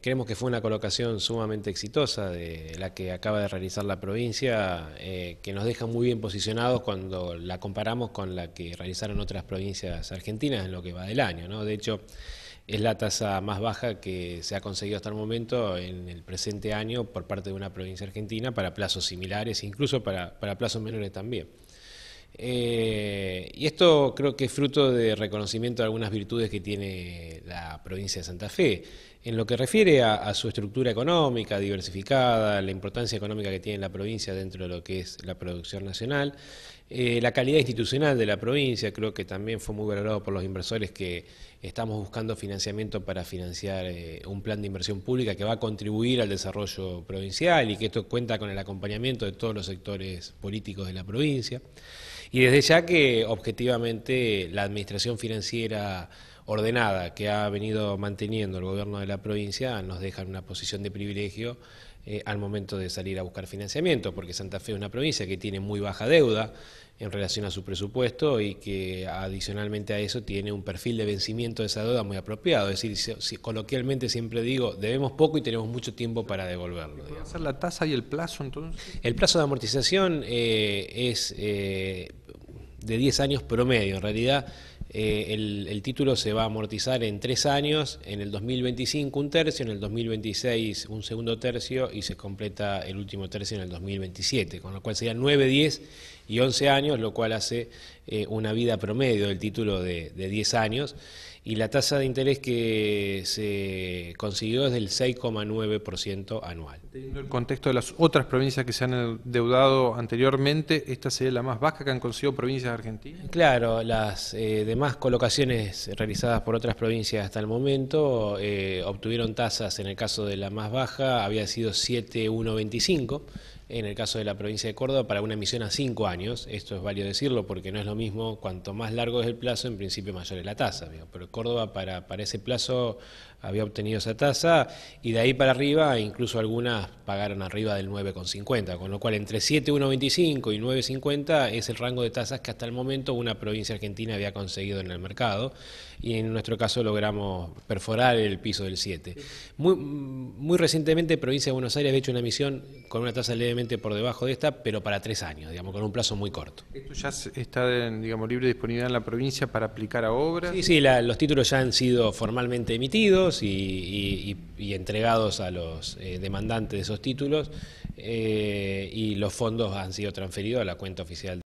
Creemos que fue una colocación sumamente exitosa de la que acaba de realizar la provincia, eh, que nos deja muy bien posicionados cuando la comparamos con la que realizaron otras provincias argentinas en lo que va del año. De hecho, es la tasa más baja que se ha conseguido hasta el momento en el presente año por parte de una provincia argentina para plazos similares, incluso para, plazos menores también. Eh, y esto creo que es fruto de reconocimiento de algunas virtudes que tiene la provincia de Santa Fe. En lo que refiere a, su estructura económica diversificada, la importancia económica que tiene la provincia dentro de lo que es la producción nacional, eh, la calidad institucional de la provincia, creo que también fue muy valorado por los inversores que estamos buscando financiamiento para financiar eh, un plan de inversión pública que va a contribuir al desarrollo provincial y que esto cuenta con el acompañamiento de todos los sectores políticos de la provincia. Y desde ya que objetivamente la administración financiera ordenada que ha venido manteniendo el gobierno de la provincia nos deja en una posición de privilegio eh, al momento de salir a buscar financiamiento, porque Santa Fe es una provincia que tiene muy baja deuda en relación a su presupuesto y que adicionalmente a eso tiene un perfil de vencimiento de esa deuda muy apropiado. Es decir, coloquialmente siempre digo, debemos poco y tenemos mucho tiempo para devolverlo. a ser la tasa y el plazo entonces? El plazo de amortización eh, es eh, de 10 años promedio. En realidad eh, el, título se va a amortizar en tres años, en el 2025 un tercio, en el 2026 un segundo tercio y se completa el último tercio en el 2027, con lo cual serían 9, 10 y 11 años, lo cual hace eh, una vida promedio del título de, de 10 años y la tasa de interés que se consiguió es del 6,9% anual. Teniendo el contexto de las otras provincias que se han endeudado anteriormente, ¿esta sería la más baja que han conseguido provincias argentinas? Claro, las eh, demás colocaciones realizadas por otras provincias hasta el momento eh, obtuvieron tasas, en el caso de la más baja, había sido 7,125 en el caso de la provincia de Córdoba, para una emisión a cinco años. Esto es válido decirlo porque no es lo mismo, cuanto más largo es el plazo, en principio mayor es la tasa. Pero Córdoba para, para ese plazo había obtenido esa tasa y de ahí para arriba, incluso algunas pagaron arriba del 9,50, con lo cual entre 7,125 y 9,50 es el rango de tasas que hasta el momento una provincia argentina había conseguido en el mercado y en nuestro caso logramos perforar el piso del 7. Muy, muy recientemente, provincia de Buenos Aires ha hecho una emisión con una tasa leve por debajo de esta, pero para tres años, digamos, con un plazo muy corto. ¿Esto ya está, digamos, libre disponibilidad en la provincia para aplicar a obras? Sí, sí, los títulos ya han sido formalmente emitidos y, entregados a los eh, demandantes de esos títulos eh, y los fondos han sido transferidos a la cuenta oficial.